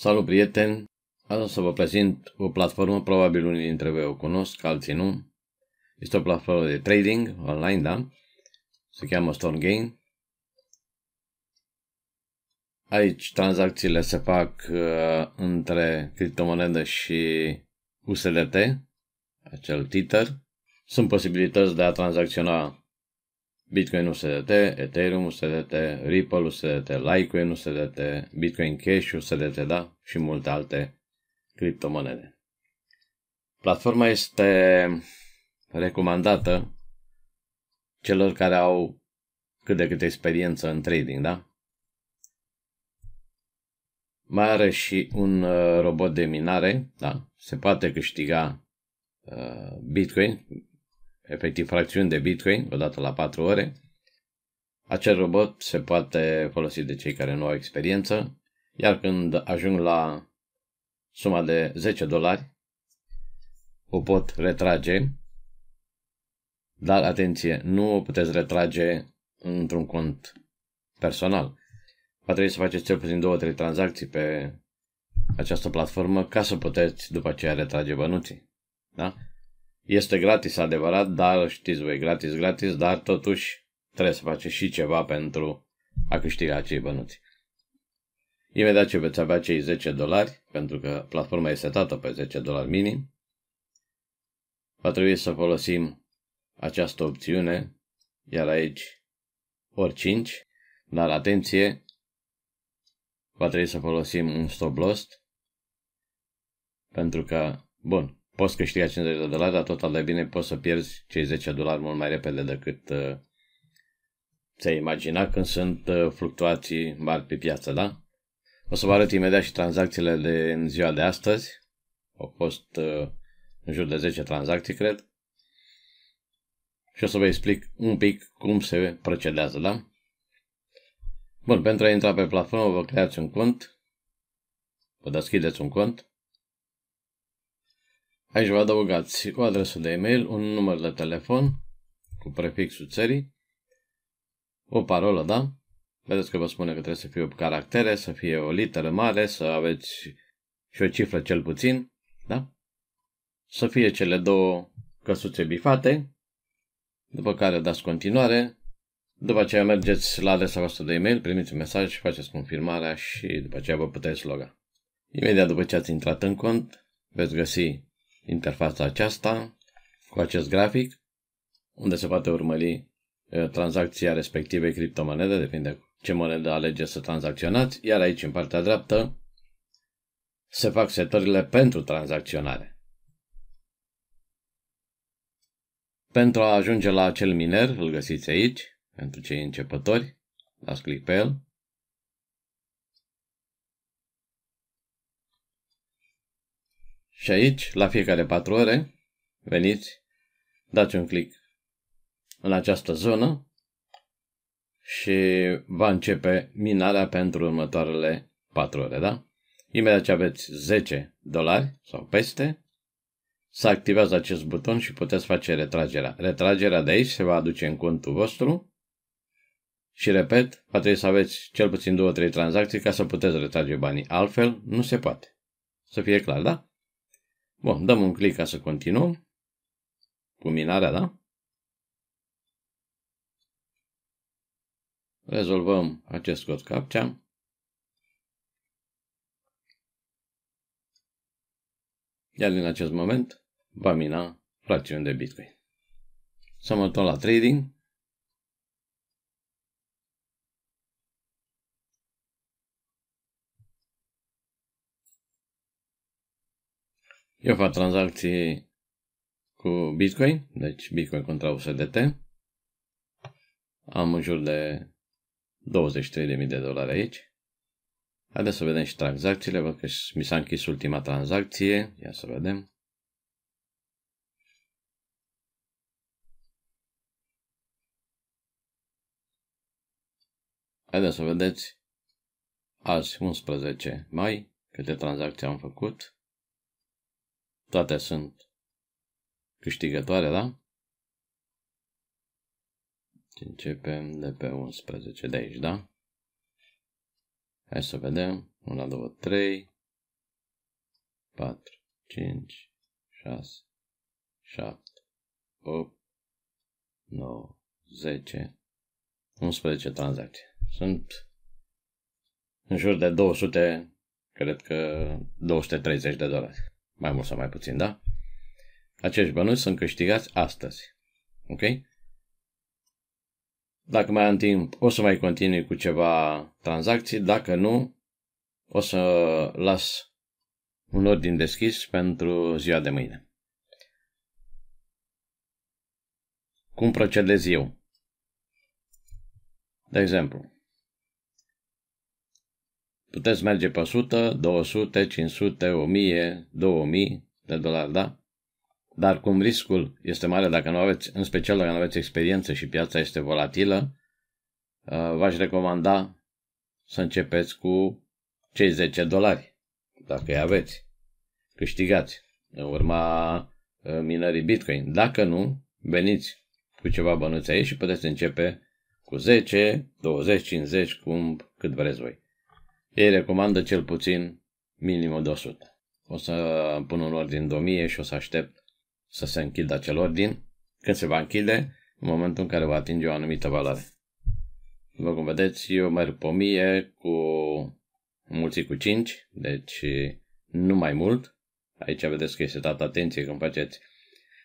Salut, prieteni! Azi o să vă prezint o platformă, probabil unii dintre voi o cunosc, alții nu. Este o platformă de trading online, da? Se cheamă StoneGain. Aici tranzacțiile se fac uh, între criptomonedă și USDT, acel Tether. Sunt posibilități de a tranzacționa Bitcoin USDT, Ethereum USDT, Ripple USDT, Litecoin USDT, Bitcoin Cash USDT, da? Și multe alte criptomonede. Platforma este recomandată celor care au cât de cât experiență în trading, da? Mai are și un uh, robot de minare, da? Se poate câștiga uh, Bitcoin efectiv fracțiuni de Bitcoin, odată la 4 ore. Acel robot se poate folosi de cei care nu au experiență, iar când ajung la suma de 10 dolari, o pot retrage, dar atenție, nu o puteți retrage într-un cont personal. Va trebui să faceți cel puțin 2-3 tranzacții pe această platformă ca să puteți după aceea retrage bănuții. Da? Este gratis, adevărat, dar știți voi, gratis, gratis, dar totuși trebuie să faceți și ceva pentru a câștiga acei bănuți. Imediat ce veți avea cei 10 dolari, pentru că platforma este setată pe 10 dolari minim, va trebui să folosim această opțiune, iar aici ori 5, dar atenție, va trebui să folosim un stop loss, pentru că, bun, poți câștiga 50 de dolari, dar total de bine poți să pierzi cei 10 dolari mult mai repede decât uh, ți-ai imagina când sunt uh, fluctuații mari pe piață, da? O să vă arăt imediat și tranzacțiile de în ziua de astăzi. Au fost uh, în jur de 10 tranzacții, cred. Și o să vă explic un pic cum se procedează, da? Bun, pentru a intra pe platformă, vă creați un cont, vă deschideți un cont, Aici vă adăugați o adresă de e-mail, un număr de telefon cu prefixul țării, o parolă, da? Vedeți că vă spune că trebuie să fie o caractere, să fie o literă mare, să aveți și o cifră cel puțin, da? Să fie cele două căsuțe bifate, după care dați continuare, după aceea mergeți la adresa voastră de e-mail, primiți un mesaj, faceți confirmarea și după aceea vă puteți loga. Imediat după ce ați intrat în cont, veți găsi interfața aceasta cu acest grafic unde se poate urmări uh, tranzacția respectivei criptomonede, depinde ce monedă alegeți să tranzacționați, iar aici în partea dreaptă se fac setările pentru tranzacționare. Pentru a ajunge la acel miner, îl găsiți aici, pentru cei începători, dați click pe el, Și aici, la fiecare 4 ore, veniți, dați un click în această zonă și va începe minarea pentru următoarele 4 ore, da? Imediat ce aveți 10 dolari sau peste, să activează acest buton și puteți face retragerea. Retragerea de aici se va aduce în contul vostru și, repet, va trebui să aveți cel puțin 2-3 tranzacții ca să puteți retrage banii. Altfel, nu se poate. Să fie clar, da? Bun, dăm un click ca să continuăm. Cu minarea, da? Rezolvăm acest cod captcha. Iar din acest moment va mina fracțiuni de Bitcoin. Să mă la trading. Eu fac tranzacții cu Bitcoin, deci Bitcoin contra USDT. Am în jur de 23.000 de dolari aici. Haideți să vedem și tranzacțiile, văd că mi s-a închis ultima tranzacție. Ia să vedem. Haideți să vedeți azi 11 mai câte tranzacții am făcut. Toate sunt câștigătoare, da? Începem de pe 11 de aici, da? Hai să vedem. 1, 2, 3, 4, 5, 6, 7, 8, 9, 10, 11 tranzacții. Sunt în jur de 200, cred că 230 de dolari mai mult sau mai puțin, da? Acești bănuți sunt câștigați astăzi. Ok? Dacă mai am timp, o să mai continui cu ceva tranzacții. Dacă nu, o să las un ordin deschis pentru ziua de mâine. Cum procedez eu? De exemplu, Puteți merge pe 100, 200, 500, 1000, 2000 de dolari, da? Dar cum riscul este mare dacă nu aveți, în special dacă nu aveți experiență și piața este volatilă, uh, v-aș recomanda să începeți cu cei 10 dolari, dacă îi aveți. Câștigați în urma uh, minării Bitcoin. Dacă nu, veniți cu ceva bănuți aici și puteți începe cu 10, 20, 50, cum cât vreți voi. Ei recomandă cel puțin minim 200. O să pun un ordin de 1000 și o să aștept să se închidă acel ordin. Când se va închide, în momentul în care va atinge o anumită valoare. După cum vedeți, eu merg pe 1000 cu mulți cu 5, deci nu mai mult. Aici vedeți că este dat atenție când faceți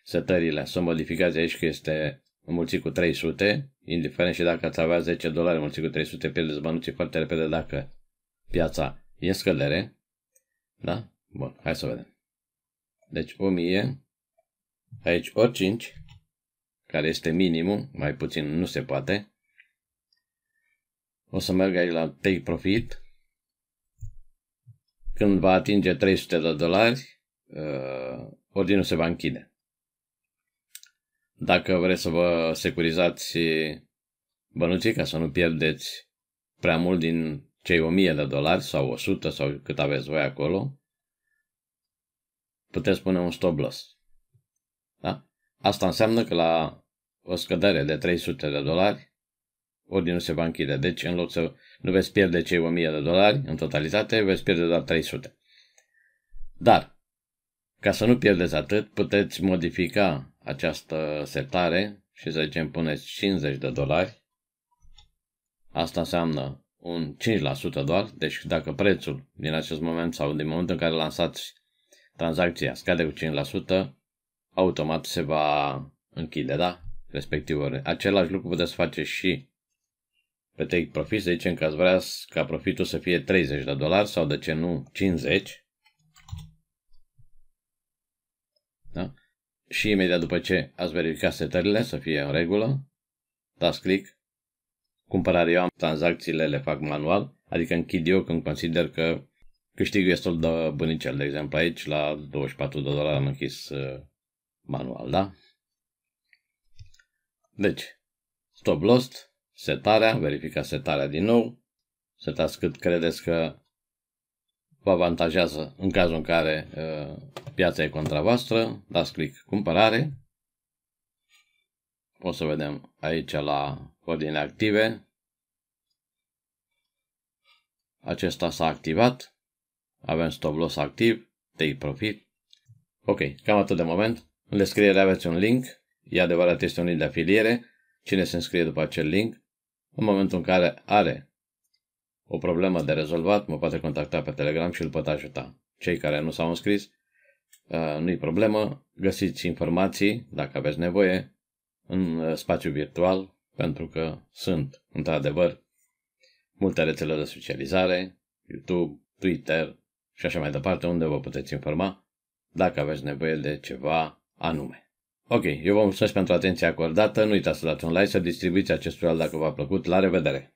setările, să modificați aici că este mulți cu 300, indiferent și dacă ați avea 10 dolari mulți cu 300, pierdeți bănuții foarte repede dacă piața e în scădere, da? Bun, hai să vedem. Deci 1000, aici ori 5, care este minimul, mai puțin nu se poate. O să merg aici la take profit. Când va atinge 300 de dolari, uh, ordinul se va închide. Dacă vreți să vă securizați bănuții ca să nu pierdeți prea mult din cei 1000 de dolari sau 100 sau cât aveți voi acolo, puteți pune un stop loss. Da? Asta înseamnă că la o scădere de 300 de dolari, ordinul se va închide. Deci, în loc să nu veți pierde cei 1000 de dolari în totalitate, veți pierde doar 300. Dar, ca să nu pierdeți atât, puteți modifica această setare și să zicem puneți 50 de dolari. Asta înseamnă un 5% doar, deci dacă prețul din acest moment sau din momentul în care lansați tranzacția scade cu 5%, automat se va închide, da? Respectiv, același lucru puteți face și pe take profit, să zicem că ați vrea ca profitul să fie 30 de dolari sau de ce nu 50. Da? Și imediat după ce ați verificat setările să fie în regulă, dați click cumpărare. eu, am tranzacțiile le fac manual, adică închid eu când consider că câștigul este de bunicel. de exemplu aici la 24 de dolari am închis uh, manual, da? Deci, stop lost, setarea, verificați setarea din nou, setați cât credeți că vă avantajează în cazul în care uh, piața e contra voastră, dați click cumpărare, o să vedem aici la ordine active, acesta s-a activat. Avem stop loss activ, take profit. Ok, cam atât de moment. În descriere aveți un link. E adevărat, este un link de afiliere. Cine se înscrie după acel link, în momentul în care are o problemă de rezolvat, mă poate contacta pe Telegram și îl pot ajuta. Cei care nu s-au înscris, uh, nu-i problemă, găsiți informații, dacă aveți nevoie, în uh, spațiu virtual, pentru că sunt, într-adevăr, multe rețele de socializare, YouTube, Twitter și așa mai departe, unde vă puteți informa dacă aveți nevoie de ceva anume. Ok, eu vă mulțumesc pentru atenția acordată, nu uitați să dați un like, să distribuiți acest dacă v-a plăcut, la revedere!